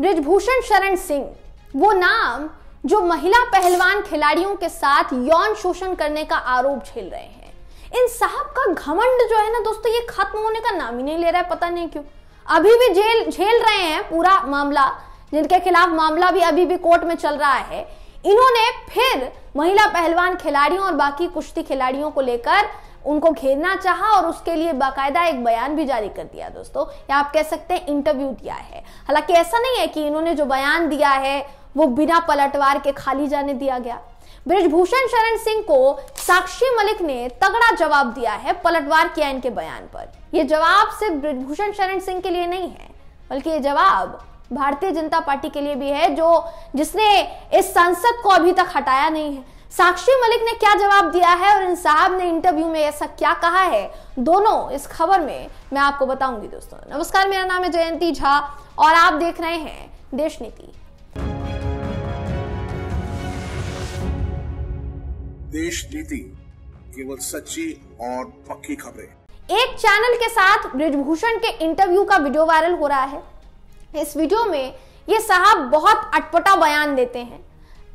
ब्रिजभूषण शरण सिंह वो नाम जो महिला पहलवान खिलाड़ियों के साथ यौन शोषण करने का आरोप झेल रहे हैं इन साहब का घमंड जो है ना दोस्तों ये खत्म होने का नाम ही नहीं ले रहा है पता नहीं क्यों अभी भी जेल झेल रहे हैं पूरा मामला जिनके खिलाफ मामला भी अभी भी कोर्ट में चल रहा है इन्होंने फिर महिला पहलवान खिलाड़ियों और बाकी कुश्ती खिलाड़ियों को लेकर उनको घेरना चाहा और उसके लिए बाकायदा एक बयान भी जारी कर दिया दोस्तों या आप कह सकते हैं इंटरव्यू दिया है हालांकि ऐसा नहीं है कि इन्होंने जो बयान दिया है वो बिना पलटवार के खाली जाने दिया गया ब्रिजभूषण शरण सिंह को साक्षी मलिक ने तगड़ा जवाब दिया है पलटवार किया इनके बयान पर यह जवाब सिर्फ ब्रिजभूषण शरण सिंह के लिए नहीं है बल्कि ये जवाब भारतीय जनता पार्टी के लिए भी है जो जिसने इस संसद को अभी तक हटाया नहीं है साक्षी मलिक ने क्या जवाब दिया है और इन साहब ने इंटरव्यू में ऐसा क्या कहा है दोनों इस खबर में मैं आपको बताऊंगी दोस्तों नमस्कार मेरा नाम है जयंती झा और आप देख रहे हैं देश नीति देश नीति केवल सच्ची और पक्की खबरें एक चैनल के साथ ब्रिजभूषण के इंटरव्यू का वीडियो वायरल हो रहा है इस वीडियो में ये साहब बहुत अटपटा बयान देते हैं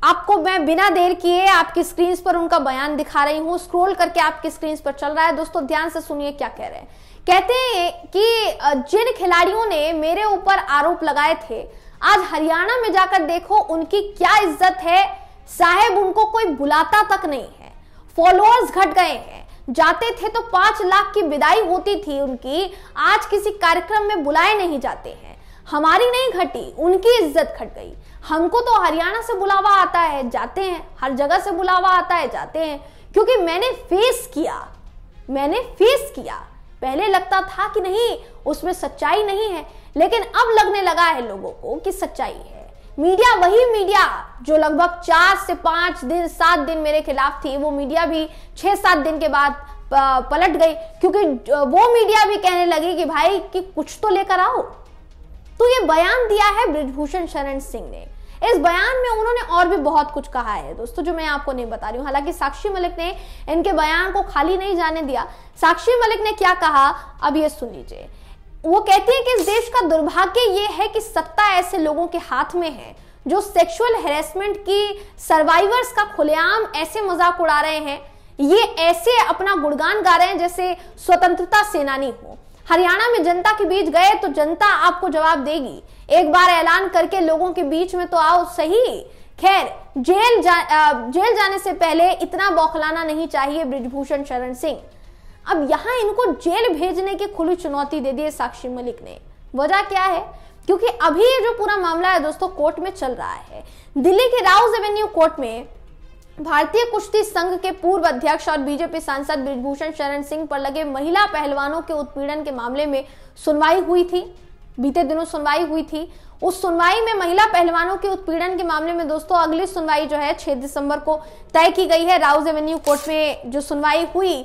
आपको मैं बिना देर किए आपकी स्क्रीन पर उनका बयान दिखा रही हूँ स्क्रोल करके आपकी स्क्रीन पर चल रहा है दोस्तों ध्यान से सुनिए क्या कह रहे हैं कहते हैं कि जिन खिलाड़ियों ने मेरे ऊपर आरोप लगाए थे आज हरियाणा में जाकर देखो उनकी क्या इज्जत है साहेब उनको कोई बुलाता तक नहीं है फॉलोअर्स घट गए हैं जाते थे तो पांच लाख की विदाई होती थी उनकी आज किसी कार्यक्रम में बुलाए नहीं जाते हैं हमारी नहीं घटी उनकी इज्जत घट गई हमको तो हरियाणा से बुलावा आता है जाते हैं हर जगह से बुलावा आता है जाते हैं क्योंकि मैंने फेस किया मैंने फेस किया पहले लगता था कि नहीं उसमें सच्चाई नहीं है लेकिन अब लगने लगा है लोगों को कि सच्चाई है मीडिया वही मीडिया जो लगभग चार से पांच दिन सात दिन मेरे खिलाफ थी वो मीडिया भी छह सात दिन के बाद पलट गई क्योंकि वो मीडिया भी कहने लगी कि भाई कि कुछ तो लेकर आओ तो ये बयान दिया है ब्रिजभूषण शरण सिंह ने इस बयान में उन्होंने और भी बहुत कुछ कहा है दोस्तों जो मैं आपको नहीं बता रही हूं हालांकि साक्षी मलिक ने इनके बयान को खाली नहीं जाने दिया साक्षी मलिक ने क्या कहा अब ये सुन लीजिए वो कहती है कि इस देश का दुर्भाग्य ये है कि सत्ता ऐसे लोगों के हाथ में है जो सेक्सुअल हेरेसमेंट की सर्वाइवर्स का खुलेआम ऐसे मजाक उड़ा रहे हैं ये ऐसे अपना गुणगान गा रहे हैं जैसे स्वतंत्रता सेनानी हो हरियाणा में जनता के बीच गए तो जनता आपको जवाब देगी एक बार ऐलान करके लोगों के बीच में तो आओ सही खैर जेल जा, जेल जाने से पहले इतना बौखलाना नहीं चाहिए ब्रिजभूषण शरण सिंह अब यहां इनको जेल भेजने की खुली चुनौती दे दी है साक्षी मलिक ने वजह क्या है क्योंकि अभी ये जो पूरा मामला है दोस्तों कोर्ट में चल रहा है दिल्ली के राउस एवेन्यू कोर्ट में भारतीय कुश्ती संघ के पूर्व अध्यक्ष और बीजेपी सांसद ब्रिजभूषण शरण सिंह पर लगे महिला पहलवानों के उत्पीड़न के मामले में सुनवाई हुई थी बीते दिनों सुनवाई हुई थी उस सुनवाई में महिला पहलवानों के उत्पीड़न के मामले में दोस्तों अगली सुनवाई जो है 6 दिसंबर को तय की गई है राउज एवेन्यू कोर्ट में जो सुनवाई हुई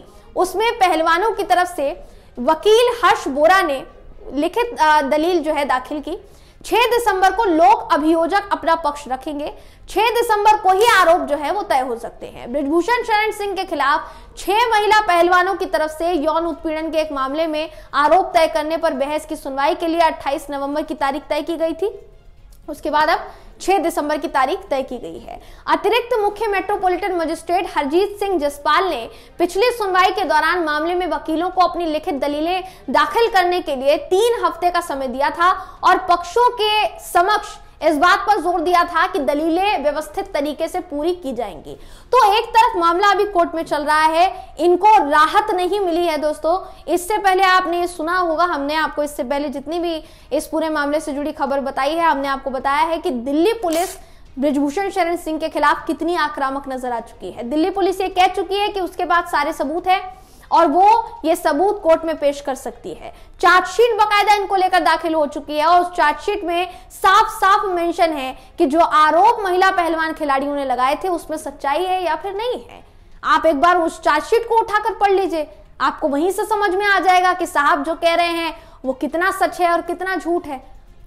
उसमें पहलवानों की तरफ से वकील हर्ष बोरा ने लिखित दलील जो है दाखिल की 6 दिसंबर को लोक अभियोजक अपना पक्ष रखेंगे 6 दिसंबर को ही आरोप जो है वो तय हो सकते हैं ब्रिजभूषण शरण सिंह के खिलाफ छह महिला पहलवानों की तरफ से यौन उत्पीड़न के एक मामले में आरोप तय करने पर बहस की सुनवाई के लिए 28 नवंबर की तारीख तय की गई थी उसके बाद अब 6 दिसंबर की तारीख तय की गई है अतिरिक्त मुख्य मेट्रोपॉलिटन मजिस्ट्रेट हरजीत सिंह जसपाल ने पिछली सुनवाई के दौरान मामले में वकीलों को अपनी लिखित दलीलें दाखिल करने के लिए तीन हफ्ते का समय दिया था और पक्षों के समक्ष इस बात पर जोर दिया था कि दलीलें व्यवस्थित तरीके से पूरी की जाएंगी तो एक तरफ मामला अभी कोर्ट में चल रहा है इनको राहत नहीं मिली है दोस्तों इससे पहले आपने सुना होगा हमने आपको इससे पहले जितनी भी इस पूरे मामले से जुड़ी खबर बताई है हमने आपको बताया है कि दिल्ली पुलिस ब्रजभूषण शरण सिंह के खिलाफ कितनी आक्रामक नजर आ चुकी है दिल्ली पुलिस ये कह चुकी है कि उसके बाद सारे सबूत है और वो ये सबूत कोर्ट में पेश कर सकती है चार्जशीट बकायदा इनको लेकर दाखिल हो चुकी है और उस चार्जशीट में साफ साफ मेंशन है कि जो आरोप महिला पहलवान खिलाड़ियों ने लगाए थे उसमें सच्चाई है या फिर नहीं है आप एक बार उस चार्जशीट को उठाकर पढ़ लीजिए आपको वहीं से समझ में आ जाएगा कि साहब जो कह रहे हैं वो कितना सच है और कितना झूठ है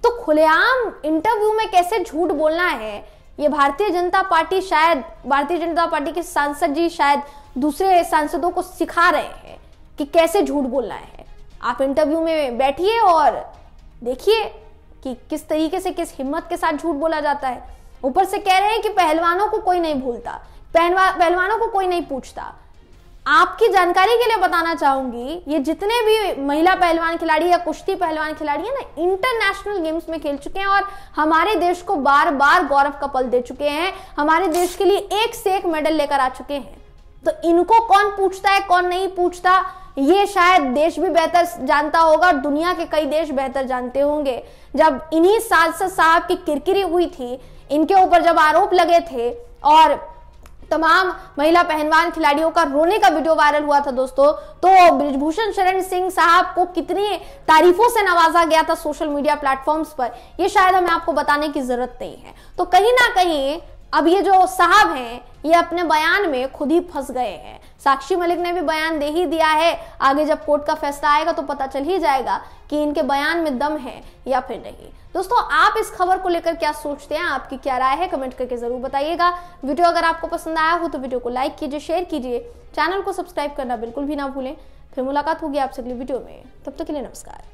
तो खुलेआम इंटरव्यू में कैसे झूठ बोलना है ये भारतीय जनता पार्टी शायद भारतीय जनता पार्टी के सांसद जी शायद दूसरे सांसदों को सिखा रहे हैं कि कैसे झूठ बोलना है आप इंटरव्यू में बैठिए और देखिए कि किस तरीके से किस हिम्मत के साथ झूठ बोला जाता है ऊपर से कह रहे हैं कि पहलवानों को कोई नहीं भूलता पहलवानों को कोई नहीं पूछता आपकी जानकारी के लिए बताना चाहूंगी ये जितने भी महिला पहलवान खिलाड़ी या कुश्ती पहलवान खिलाड़ी है ना इंटरनेशनल गेम्स में खेल चुके हैं और हमारे देश को बार बार गौरव का पल दे चुके हैं हमारे देश के लिए एक से एक मेडल लेकर आ चुके हैं तो इनको कौन पूछता है कौन नहीं पूछता ये शायद देश भी बेहतर जानता होगा और दुनिया के कई देश बेहतर जानते होंगे जब इन्हीं सांसद साहब की किरकिरी हुई थी इनके ऊपर जब आरोप लगे थे और तमाम महिला पहनवान खिलाड़ियों का रोने का वीडियो वायरल हुआ था दोस्तों तो ब्रिजभूषण शरण सिंह साहब को कितनी तारीफों से नवाजा गया था सोशल मीडिया प्लेटफॉर्म्स पर ये शायद हमें आपको बताने की जरूरत नहीं है तो कहीं ना कहीं अब ये जो साहब हैं ये अपने बयान में खुद ही फंस गए हैं साक्षी मलिक ने भी बयान दे ही दिया है आगे जब कोर्ट का फैसला आएगा तो पता चल ही जाएगा कि इनके बयान में दम है या फिर नहीं दोस्तों आप इस खबर को लेकर क्या सोचते हैं आपकी क्या राय है कमेंट करके जरूर बताइएगा वीडियो अगर आपको पसंद आया हो तो वीडियो को लाइक कीजिए शेयर कीजिए चैनल को सब्सक्राइब करना बिल्कुल भी ना भूलें फिर मुलाकात होगी आपसे अगली वीडियो में तब तक के लिए नमस्कार